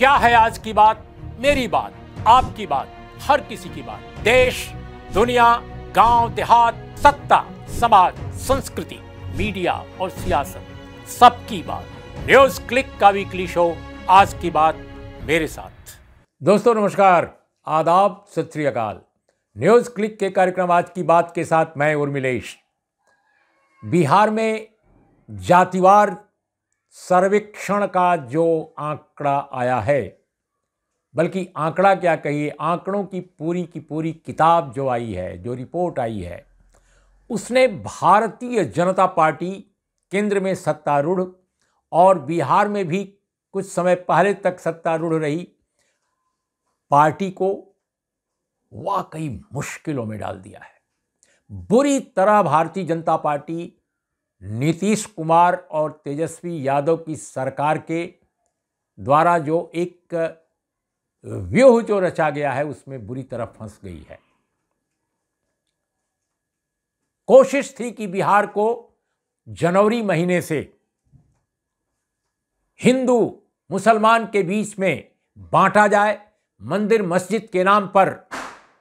क्या है आज की बात मेरी बात आपकी बात हर किसी की बात देश दुनिया गांव देहात सत्ता समाज संस्कृति मीडिया और सियासत सबकी बात न्यूज क्लिक का वीकली शो आज की बात मेरे साथ दोस्तों नमस्कार आदाब सत न्यूज क्लिक के कार्यक्रम आज की बात के साथ मैं उर्मिलेश बिहार में जातिवार सर्वेक्षण का जो आंकड़ा आया है बल्कि आंकड़ा क्या कहिए आंकड़ों की पूरी की पूरी किताब जो आई है जो रिपोर्ट आई है उसने भारतीय जनता पार्टी केंद्र में सत्तारूढ़ और बिहार में भी कुछ समय पहले तक सत्तारूढ़ रही पार्टी को वाकई मुश्किलों में डाल दिया है बुरी तरह भारतीय जनता पार्टी नीतीश कुमार और तेजस्वी यादव की सरकार के द्वारा जो एक व्यूह जो रचा गया है उसमें बुरी तरह फंस गई है कोशिश थी कि बिहार को जनवरी महीने से हिंदू मुसलमान के बीच में बांटा जाए मंदिर मस्जिद के नाम पर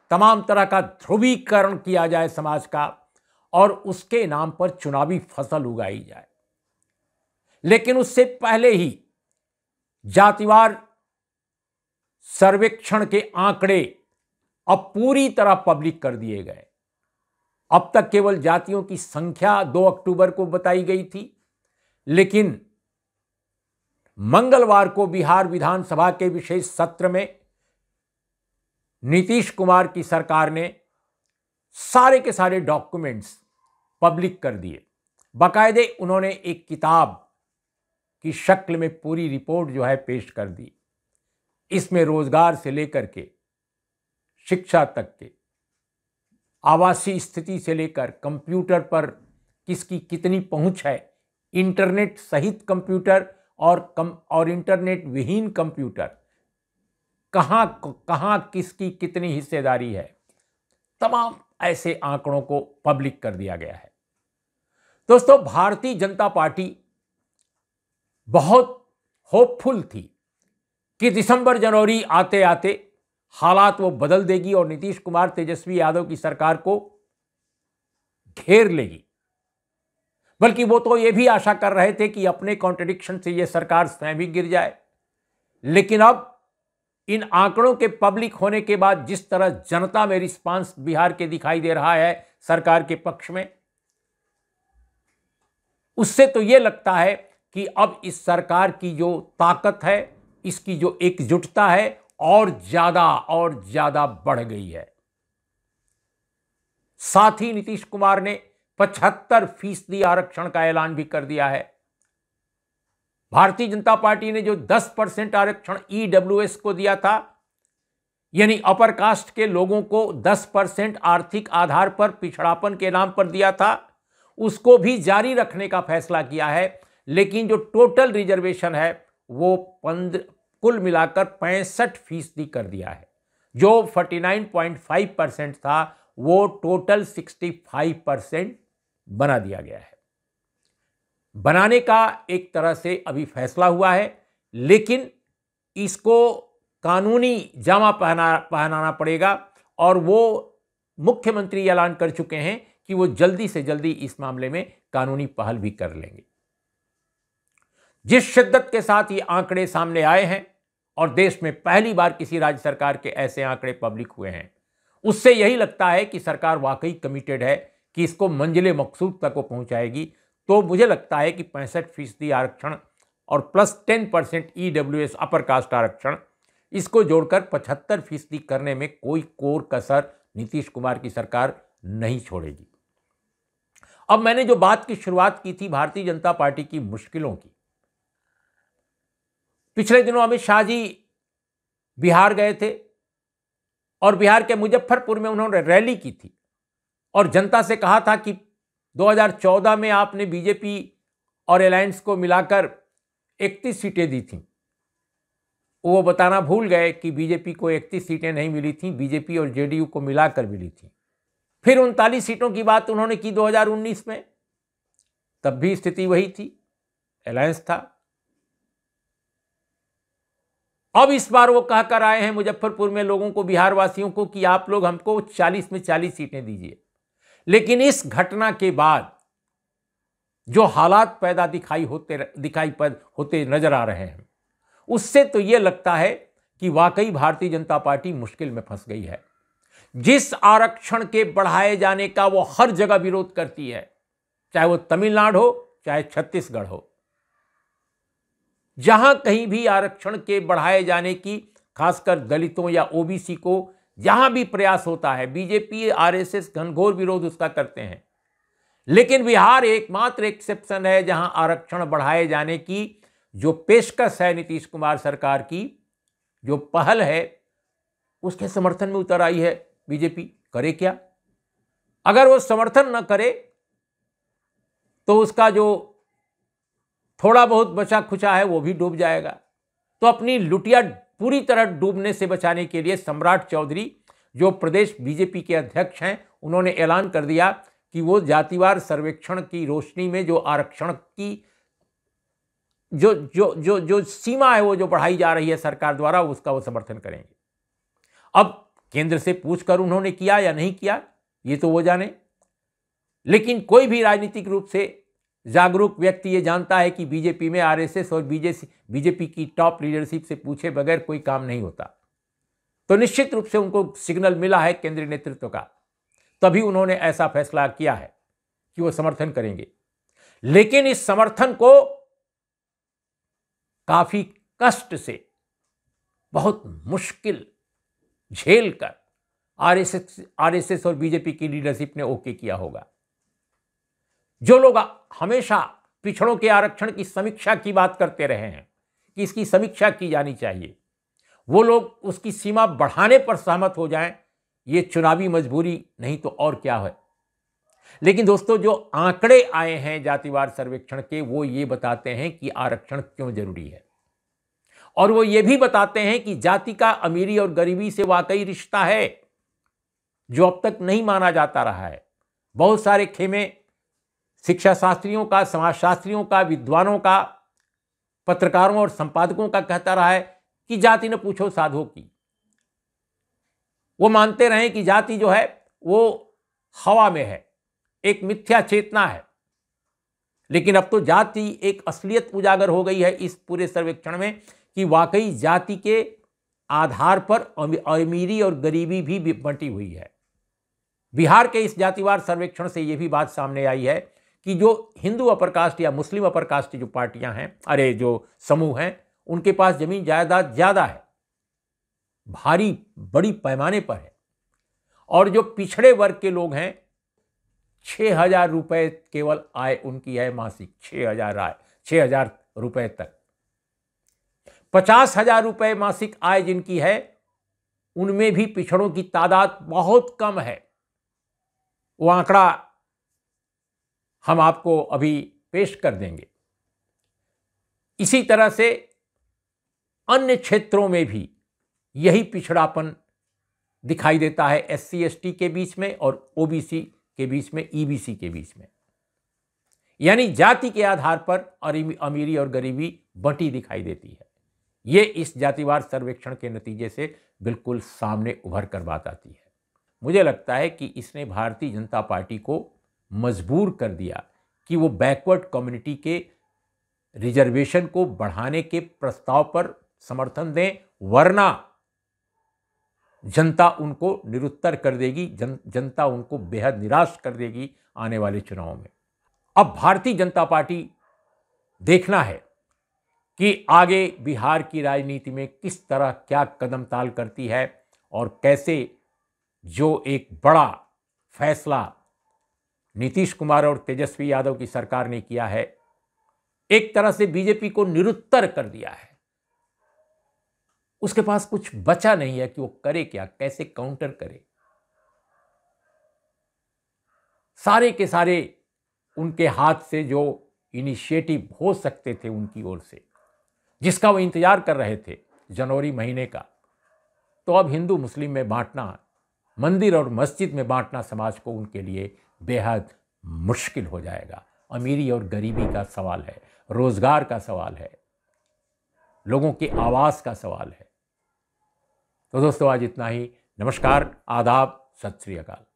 तमाम तरह का ध्रुवीकरण किया जाए समाज का और उसके नाम पर चुनावी फसल उगाई जाए लेकिन उससे पहले ही जातिवार सर्वेक्षण के आंकड़े अब पूरी तरह पब्लिक कर दिए गए अब तक केवल जातियों की संख्या 2 अक्टूबर को बताई गई थी लेकिन मंगलवार को बिहार विधानसभा के विशेष सत्र में नीतीश कुमार की सरकार ने सारे के सारे डॉक्यूमेंट्स पब्लिक कर दिए बाकायदे उन्होंने एक किताब की शक्ल में पूरी रिपोर्ट जो है पेश कर दी इसमें रोजगार से लेकर के शिक्षा तक के आवासीय स्थिति से लेकर कंप्यूटर पर किसकी कितनी पहुंच है इंटरनेट सहित कंप्यूटर और कम और इंटरनेट विहीन कंप्यूटर कहाँ कहाँ किसकी कितनी हिस्सेदारी है तमाम ऐसे आंकड़ों को पब्लिक कर दिया गया है दोस्तों भारतीय जनता पार्टी बहुत होपफुल थी कि दिसंबर जनवरी आते आते हालात वो बदल देगी और नीतीश कुमार तेजस्वी यादव की सरकार को घेर लेगी बल्कि वो तो ये भी आशा कर रहे थे कि अपने कॉन्ट्रडिक्शन से ये सरकार स्वयं भी गिर जाए लेकिन अब इन आंकड़ों के पब्लिक होने के बाद जिस तरह जनता में रिस्पांस बिहार के दिखाई दे रहा है सरकार के पक्ष में उससे तो यह लगता है कि अब इस सरकार की जो ताकत है इसकी जो एकजुटता है और ज़्यादा और ज़्यादा बढ़ गई है साथ ही नीतीश कुमार ने पचहत्तर फीसदी आरक्षण का ऐलान भी कर दिया है भारतीय जनता पार्टी ने जो 10 परसेंट आरक्षण ई e को दिया था यानी अपर कास्ट के लोगों को 10 परसेंट आर्थिक आधार पर पिछड़ापन के नाम पर दिया था उसको भी जारी रखने का फैसला किया है लेकिन जो टोटल रिजर्वेशन है वो पंद्रह कुल मिलाकर पैंसठ फीसदी कर दिया है जो 49.5 परसेंट था वो टोटल 65 परसेंट बना दिया गया है बनाने का एक तरह से अभी फैसला हुआ है लेकिन इसको कानूनी जामा पहना पहनाना पड़ेगा और वो मुख्यमंत्री ऐलान कर चुके हैं कि वो जल्दी से जल्दी इस मामले में कानूनी पहल भी कर लेंगे जिस शिद्दत के साथ ये आंकड़े सामने आए हैं और देश में पहली बार किसी राज्य सरकार के ऐसे आंकड़े पब्लिक हुए हैं उससे यही लगता है कि सरकार वाकई कमिटेड है कि इसको मंजिल मकसूद तक वो पहुंचाएगी तो मुझे लगता है कि पैंसठ फीसदी आरक्षण और plus ten percent E W S upper caste आरक्षण इसको जोड़कर पचहत्तर फीसदी करने में कोई कोर कसर नीतीश कुमार की सरकार नहीं छोड़ेगी अब मैंने जो बात की शुरुआत की थी भारतीय जनता पार्टी की मुश्किलों की पिछले दिनों अमित शाह जी बिहार गए थे और बिहार के मुजफ्फरपुर में उन्होंने रैली की थी और जनता से कहा था कि 2014 में आपने बीजेपी और अलायंस को मिलाकर 31 सीटें दी थी वो बताना भूल गए कि बीजेपी को 31 सीटें नहीं मिली थी बीजेपी और जेडीयू को मिलाकर मिली थी फिर उनतालीस सीटों की बात उन्होंने की 2019 में तब भी स्थिति वही थी अलायंस था अब इस बार वो कहकर आए हैं मुजफ्फरपुर में लोगों को बिहार वासियों को कि आप लोग हमको 40 में 40 सीटें दीजिए लेकिन इस घटना के बाद जो हालात पैदा दिखाई होते दिखाई पद होते नजर आ रहे हैं उससे तो यह लगता है कि वाकई भारतीय जनता पार्टी मुश्किल में फंस गई है जिस आरक्षण के बढ़ाए जाने का वो हर जगह विरोध करती है चाहे वो तमिलनाडु हो चाहे छत्तीसगढ़ हो जहां कहीं भी आरक्षण के बढ़ाए जाने की खासकर दलितों या ओबीसी को यहां भी प्रयास होता है बीजेपी आरएसएस घनघोर विरोध उसका करते हैं लेकिन बिहार एकमात्र एक्सेप्शन है जहां आरक्षण बढ़ाए जाने की जो पेशकश है नीतीश कुमार सरकार की जो पहल है उसके समर्थन में उतर आई है बीजेपी करे क्या अगर वो समर्थन न करे तो उसका जो थोड़ा बहुत बचा खुचा है वो भी डूब जाएगा तो अपनी लुटिया पूरी तरह डूबने से बचाने के लिए सम्राट चौधरी जो प्रदेश बीजेपी के अध्यक्ष हैं उन्होंने ऐलान कर दिया कि वो जातिवार सर्वेक्षण की रोशनी में जो आरक्षण की जो जो जो जो सीमा है वो जो बढ़ाई जा रही है सरकार द्वारा उसका वो समर्थन करेंगे अब केंद्र से पूछकर उन्होंने किया या नहीं किया ये तो वो जाने लेकिन कोई भी राजनीतिक रूप से जागरूक व्यक्ति ये जानता है कि बीजेपी में आरएसएस और बीजेपी बीजेपी की टॉप लीडरशिप से पूछे बगैर कोई काम नहीं होता तो निश्चित रूप से उनको सिग्नल मिला है केंद्रीय नेतृत्व का तभी उन्होंने ऐसा फैसला किया है कि वो समर्थन करेंगे लेकिन इस समर्थन को काफी कष्ट से बहुत मुश्किल झेल कर आरएसएस आरएसएस और बीजेपी की लीडरशिप ने ओके किया होगा जो लोग हमेशा पिछड़ों के आरक्षण की समीक्षा की बात करते रहे हैं कि इसकी समीक्षा की जानी चाहिए वो लोग उसकी सीमा बढ़ाने पर सहमत हो जाएं ये चुनावी मजबूरी नहीं तो और क्या है लेकिन दोस्तों जो आंकड़े आए हैं जातिवार सर्वेक्षण के वो ये बताते हैं कि आरक्षण क्यों जरूरी है और वो ये भी बताते हैं कि जाति का अमीरी और गरीबी से वाकई रिश्ता है जो अब तक नहीं माना जाता रहा है बहुत सारे खेमे शिक्षा शास्त्रियों का समाज शास्त्रियों का विद्वानों का पत्रकारों और संपादकों का कहता रहा है कि जाति न पूछो साधु की वो मानते रहे कि जाति जो है वो हवा में है एक मिथ्या चेतना है लेकिन अब तो जाति एक असलियत उजागर हो गई है इस पूरे सर्वेक्षण में कि वाकई जाति के आधार पर अमीरी और गरीबी भी बंटी हुई है बिहार के इस जातिवार सर्वेक्षण से यह भी बात सामने आई है कि जो हिंदू अपर कास्ट या मुस्लिम अपर कास्ट जो पार्टियां हैं अरे जो समूह हैं उनके पास जमीन जायदाद ज़्यादा है भारी बड़ी पैमाने पर है और जो पिछड़े वर्ग के लोग हैं छः हजार रुपये केवल आय उनकी है मासिक छः हजार आय छः हजार रुपये तक पचास हजार रुपये मासिक आय जिनकी है उनमें भी पिछड़ों की तादाद बहुत कम है वो आंकड़ा हम आपको अभी पेश कर देंगे इसी तरह से अन्य क्षेत्रों में भी यही पिछड़ापन दिखाई देता है एस सी के बीच में और ओबीसी के बीच में ईबीसी के बीच में यानी जाति के आधार पर अमीरी और गरीबी बटी दिखाई देती है ये इस जातिवार सर्वेक्षण के नतीजे से बिल्कुल सामने उभर कर बात आती है मुझे लगता है कि इसने भारतीय जनता पार्टी को मजबूर कर दिया कि वो बैकवर्ड कम्युनिटी के रिजर्वेशन को बढ़ाने के प्रस्ताव पर समर्थन दें वरना जनता उनको निरुत्तर कर देगी जन, जनता उनको बेहद निराश कर देगी आने वाले चुनाव में अब भारतीय जनता पार्टी देखना है कि आगे बिहार की राजनीति में किस तरह क्या कदम ताल करती है और कैसे जो एक बड़ा फैसला नीतीश कुमार और तेजस्वी यादव की सरकार ने किया है एक तरह से बीजेपी को निरुत्तर कर दिया है उसके पास कुछ बचा नहीं है कि वो करे क्या कैसे काउंटर करे सारे के सारे उनके हाथ से जो इनिशिएटिव हो सकते थे उनकी ओर से जिसका वो इंतजार कर रहे थे जनवरी महीने का तो अब हिंदू मुस्लिम में बांटना मंदिर और मस्जिद में बांटना समाज को उनके लिए बेहद मुश्किल हो जाएगा अमीरी और गरीबी का सवाल है रोज़गार का सवाल है लोगों के आवास का सवाल है तो दोस्तों आज इतना ही नमस्कार आदाब सत श्री अकाल